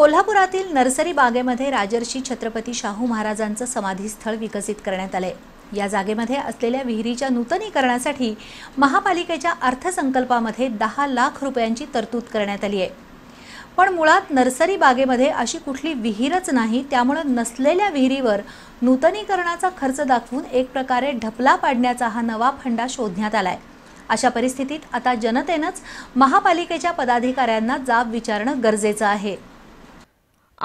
कोल्हापुरातील नर्सरी बागेमध्ये राजर्षी छत्रपती शाहू महाराजांचं समाधीस्थळ विकसित करण्यात आलंय या जागेमध्ये असलेल्या विहिरीच्या नूतनीकरणासाठी महापालिकेच्या अर्थसंकल्पामध्ये दहा लाख रुपयांची तरतूद करण्यात आली आहे पण मुळात नर्सरी बागेमध्ये अशी कुठली विहीरच नाही त्यामुळं नसलेल्या विहिरीवर नूतनीकरणाचा खर्च दाखवून एक प्रकारे ढपला पाडण्याचा हा नवा फंडा शोधण्यात आला आहे अशा परिस्थितीत आता जनतेनंच महापालिकेच्या पदाधिकाऱ्यांना जाब विचारणं गरजेचं आहे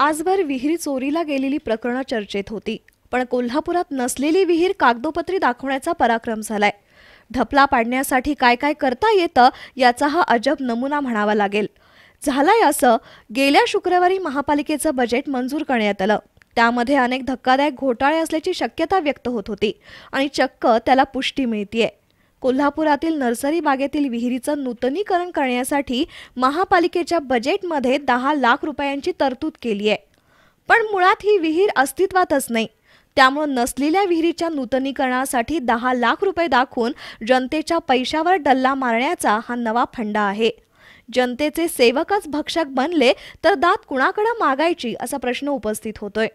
आजभर विहीर चोरीला गेलेली प्रकरणं चर्चेत होती पण कोल्हापुरात नसलेली विहीर कागदोपत्री दाखवण्याचा पराक्रम झालाय धपला पाडण्यासाठी काय काय करता येतं याचा हा अजब नमुना म्हणावा लागेल झालाय असं गेल्या शुक्रवारी महापालिकेचं बजेट मंजूर करण्यात आलं त्यामध्ये अनेक धक्कादायक घोटाळे असल्याची शक्यता व्यक्त होत होती आणि चक्क त्याला पुष्टी मिळतीये कोल्हापुरातील नर्सरी बागेतील विहिरीचं नूतनीकरण करण्यासाठी महापालिकेच्या बजेटमध्ये दहा लाख रुपयांची तरतूद केली आहे पण मुळात ही विहीर अस्तित्वातच नाही त्यामुळे नसलेल्या विहिरीच्या नूतनीकरणासाठी दहा लाख रुपये दाखवून जनतेच्या पैशावर डल्ला मारण्याचा हा नवा फंडा आहे जनतेचे सेवकच भक्षक बनले तर दात कुणाकडे मागायची असा प्रश्न उपस्थित होतोय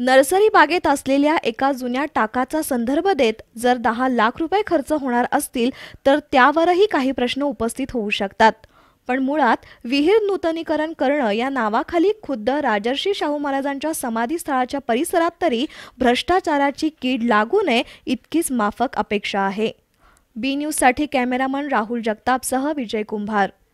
नर्सरी बागेत असलेल्या एका जुन्या टाकाचा संदर्भ देत जर दहा लाख रुपये खर्च होणार असतील तर त्यावरही काही प्रश्न उपस्थित होऊ शकतात पण मुळात विहीर नूतनीकरण करणं या नावाखाली खुद्द राजर्षी शाहू महाराजांच्या समाधीस्थळाच्या परिसरात तरी भ्रष्टाचाराची कीड लागू नये इतकीच माफक अपेक्षा आहे बी न्यूजसाठी कॅमेरामन राहुल जगतापसह विजय कुंभार